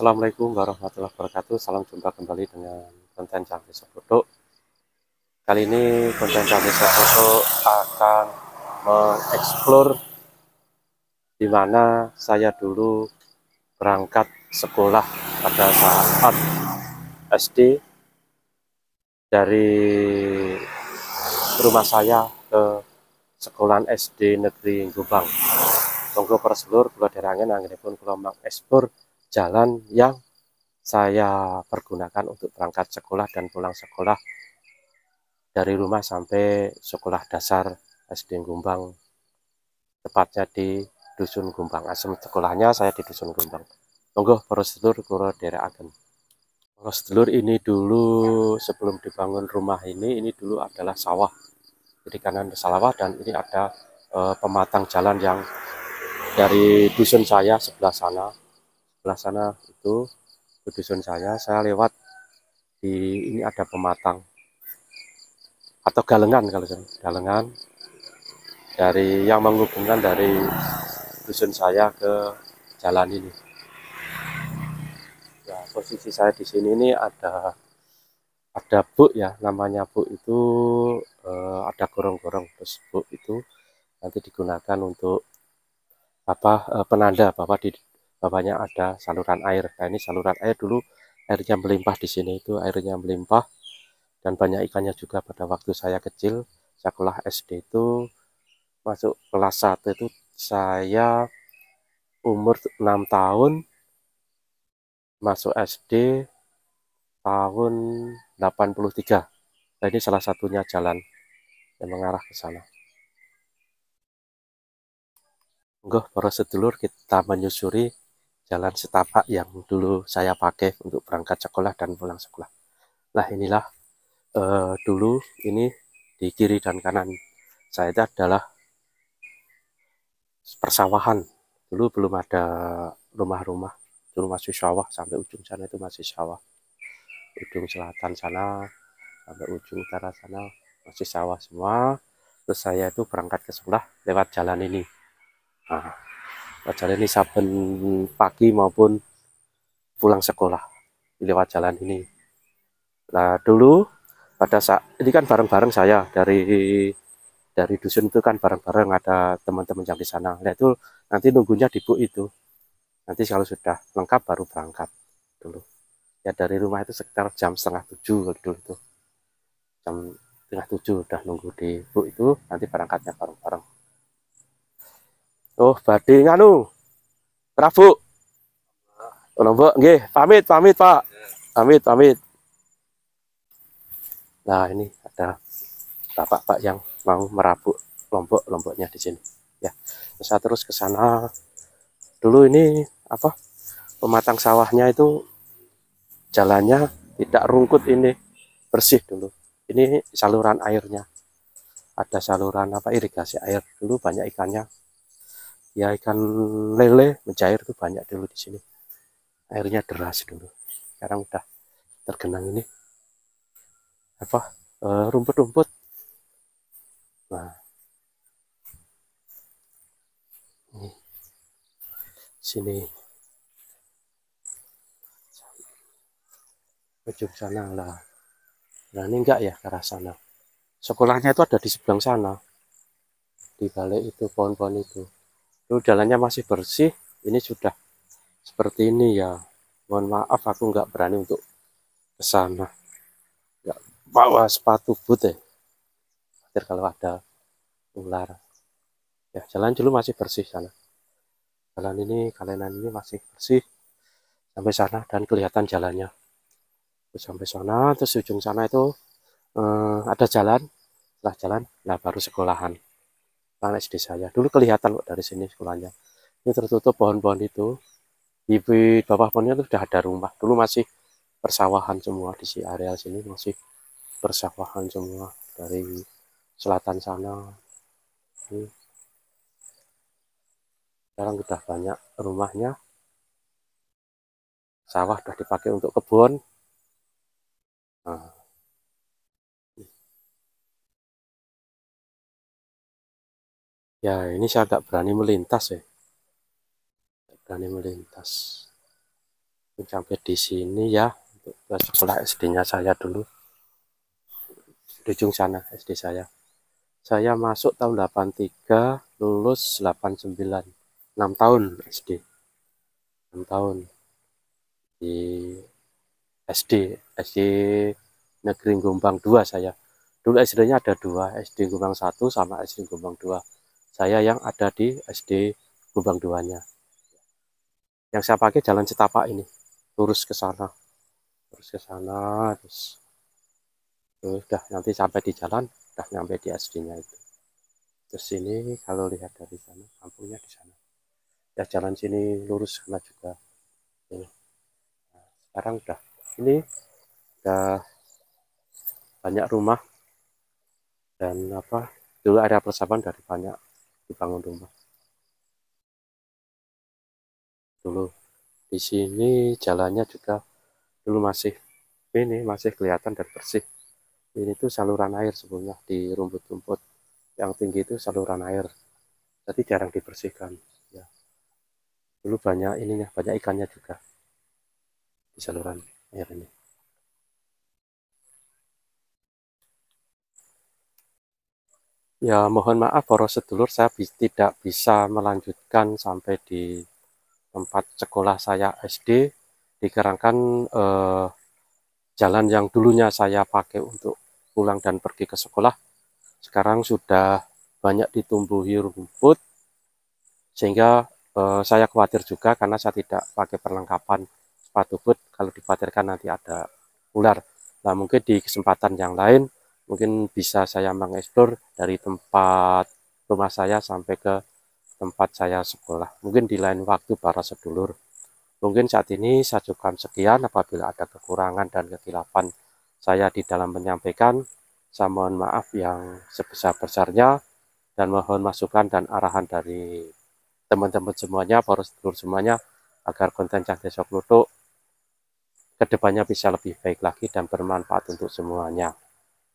Assalamualaikum warahmatullahi wabarakatuh. Salam jumpa kembali dengan konten Cangkri Sopoto. Kali ini konten Cangkri Sopoto akan mengeksplor di mana saya dulu berangkat sekolah pada saat SD dari rumah saya ke sekolah SD Negeri Gubang. Monggo perselur kula derangen pun kula ekspor jalan yang saya pergunakan untuk berangkat sekolah dan pulang sekolah dari rumah sampai sekolah dasar SD Gumbang tepatnya di Dusun Gumbang asem sekolahnya saya di Dusun Gumbang monggo prosedur kuro agen. prosedur ini dulu sebelum dibangun rumah ini ini dulu adalah sawah jadi kanan sawah dan ini ada e, pematang jalan yang dari dusun saya sebelah sana sebelah sana itu ke dusun saya saya lewat di ini ada pematang atau galengan kalau saya galengan dari yang menghubungkan dari dusun saya ke jalan ini ya posisi saya di sini ini ada ada bu ya namanya bu itu eh, ada gorong-gorong terus bu itu nanti digunakan untuk apa eh, penanda bahwa di bawahnya ada saluran air. Nah, ini saluran air dulu airnya melimpah di sini itu airnya melimpah dan banyak ikannya juga pada waktu saya kecil sekolah SD itu masuk kelas 1 itu saya umur 6 tahun masuk SD tahun 83 nah ini salah satunya jalan yang mengarah ke sana Enggak, para sedulur kita menyusuri jalan setapak yang dulu saya pakai untuk berangkat sekolah dan pulang sekolah. Nah inilah uh, dulu ini di kiri dan kanan saya itu adalah persawahan. Dulu belum ada rumah-rumah, dulu masih sawah sampai ujung sana itu masih sawah. Ujung selatan sana sampai ujung utara sana masih sawah semua. Terus saya itu berangkat ke sekolah lewat jalan ini. Nah, Wajar ini saben pagi maupun pulang sekolah lewat jalan ini nah dulu pada saat ini kan bareng-bareng saya dari dari dusun itu kan bareng-bareng ada teman-teman yang di sana Nah itu nanti nunggunya di bu itu nanti kalau sudah lengkap baru berangkat dulu ya dari rumah itu sekitar jam setengah tujuh dulu itu jam setengah tujuh udah nunggu di bu itu nanti berangkatnya bareng-bareng Oh, badhe nganu. Rabu. lombok, Mbok. pamit, pamit, Pak. Pamit, pamit. Nah, ini ada bapak-bapak yang mau merabuk lombok-lomboknya di sini. Ya. Saya terus ke sana. Dulu ini apa? Pematang sawahnya itu jalannya tidak rungkut ini, bersih dulu. Ini saluran airnya. Ada saluran apa irigasi air dulu banyak ikannya ya ikan lele mencair tuh banyak dulu di sini airnya deras dulu sekarang udah tergenang ini apa eh, rumput-rumput nah ini sini ujung sana lah nah, Ini enggak ya ke arah sana sekolahnya itu ada di seberang sana di balik itu pohon-pohon itu dulu jalannya masih bersih ini sudah seperti ini ya mohon maaf aku nggak berani untuk kesana, sana nggak ya, bawa sepatu boot ya khawatir kalau ada ular ya jalan dulu masih bersih sana jalan ini kalian ini masih bersih sampai sana dan kelihatan jalannya terus sampai sana terus ujung sana itu eh, ada jalan setelah jalan lah baru sekolahan anak SD saya. Dulu kelihatan loh dari sini sekolahnya. Ini tertutup pohon-pohon itu. Di bawah pohonnya itu sudah ada rumah. Dulu masih persawahan semua di si areal sini masih persawahan semua dari selatan sana. Ini. Sekarang sudah banyak rumahnya. Sawah sudah dipakai untuk kebun. Nah. ya ini saya agak berani melintas ya berani melintas sampai di sini ya untuk ke sekolah SD-nya saya dulu di ujung sana SD saya saya masuk tahun 83 lulus 89 6 tahun SD 6 tahun di SD SD Negeri Gombang 2 saya dulu SD-nya ada dua SD Gombang 1 sama SD Gombang 2 saya yang ada di SD Lubang Duanya. Yang saya pakai jalan Cetapa ini, lurus ke sana, terus ke sana, terus, terus udah nanti sampai di jalan, udah nyampe di SD-nya itu. Terus sini kalau lihat dari sana, kampungnya di sana. Ya jalan sini lurus sana juga. Ini. Nah, sekarang udah ini udah banyak rumah dan apa dulu area persiapan dari banyak dibangun rumah dulu di sini jalannya juga dulu masih ini masih kelihatan dan bersih ini tuh saluran air sebelumnya di rumput-rumput yang tinggi itu saluran air jadi jarang dibersihkan ya dulu banyak ininya banyak ikannya juga di saluran air ini Ya, mohon maaf boros sedulur saya tidak bisa melanjutkan sampai di tempat sekolah saya SD dikarenakan eh, jalan yang dulunya saya pakai untuk pulang dan pergi ke sekolah sekarang sudah banyak ditumbuhi rumput sehingga eh, saya khawatir juga karena saya tidak pakai perlengkapan sepatu boot kalau dikhawatirkan nanti ada ular. Nah mungkin di kesempatan yang lain mungkin bisa saya mengeksplor dari tempat rumah saya sampai ke tempat saya sekolah. Mungkin di lain waktu para sedulur. Mungkin saat ini saya cukupkan sekian apabila ada kekurangan dan kekilapan saya di dalam menyampaikan. Saya mohon maaf yang sebesar-besarnya dan mohon masukan dan arahan dari teman-teman semuanya, para sedulur semuanya agar konten Cak Desok Lutuk kedepannya bisa lebih baik lagi dan bermanfaat untuk semuanya.